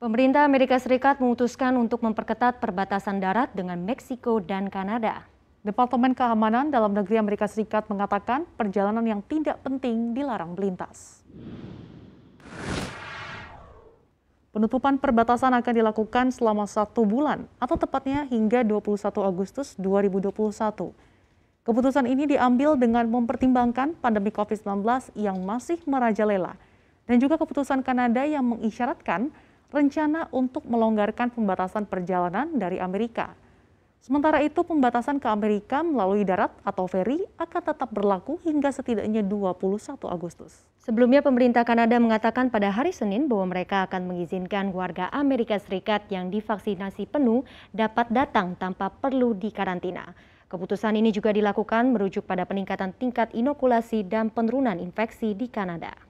Pemerintah Amerika Serikat memutuskan untuk memperketat perbatasan darat dengan Meksiko dan Kanada. Departemen Keamanan dalam Negeri Amerika Serikat mengatakan perjalanan yang tidak penting dilarang melintas. Penutupan perbatasan akan dilakukan selama satu bulan atau tepatnya hingga 21 Agustus 2021. Keputusan ini diambil dengan mempertimbangkan pandemi COVID-19 yang masih merajalela dan juga keputusan Kanada yang mengisyaratkan rencana untuk melonggarkan pembatasan perjalanan dari Amerika. Sementara itu, pembatasan ke Amerika melalui darat atau feri akan tetap berlaku hingga setidaknya 21 Agustus. Sebelumnya, pemerintah Kanada mengatakan pada hari Senin bahwa mereka akan mengizinkan warga Amerika Serikat yang divaksinasi penuh dapat datang tanpa perlu dikarantina. Keputusan ini juga dilakukan merujuk pada peningkatan tingkat inokulasi dan penurunan infeksi di Kanada.